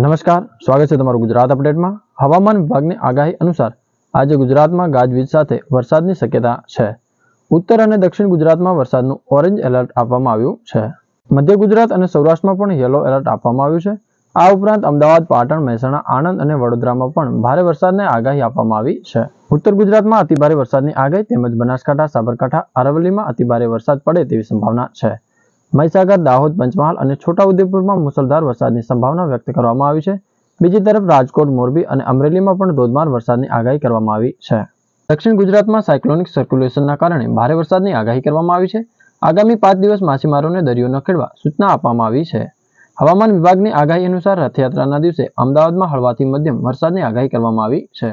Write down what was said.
નમસ્કાર સ્વાગત છે તમારું ગુજરાત અપડેટમાં હવામાન વિભાગની આગાહી અનુસાર આજે ગુજરાતમાં ગાજવીજ સાથે વરસાદની શક્યતા છે ઉત્તર અને દક્ષિણ ગુજરાતમાં વરસાદનું ઓરેન્જ એલર્ટ આપવામાં આવ્યું છે મધ્ય ગુજરાત અને સૌરાષ્ટ્રમાં પણ યલો એલર્ટ આપવામાં આવ્યું છે આ ઉપરાંત અમદાવાદ પાટણ મહેસાણા આણંદ અને વડોદરામાં પણ ભારે વરસાદને આગાહી આપવામાં આવી છે ઉત્તર ગુજરાતમાં અતિભારે વરસાદની આગાહી તેમજ બનાસકાંઠા સાબરકાંઠા અરવલ્લીમાં અતિભારે વરસાદ પડે તેવી સંભાવના છે મહીસાગર દાહોદ પંચમહાલ અને છોટાઉદેપુરમાં મુસલધાર વરસાદની સંભાવના વ્યક્ત કરવામાં આવી છે બીજી તરફ રાજકોટ મોરબી અને અમરેલીમાં પણ ધોધમાર વરસાદની આગાહી કરવામાં આવી છે દક્ષિણ ગુજરાતમાં સાયક્લોનિક સર્ક્યુલેશનના કારણે ભારે વરસાદની આગાહી કરવામાં આવી છે આગામી પાંચ દિવસ માછીમારોને દરિયો ન ખેડવા સૂચના આપવામાં આવી છે હવામાન વિભાગની આગાહી અનુસાર રથયાત્રાના દિવસે અમદાવાદમાં હળવાથી મધ્યમ વરસાદની આગાહી કરવામાં આવી છે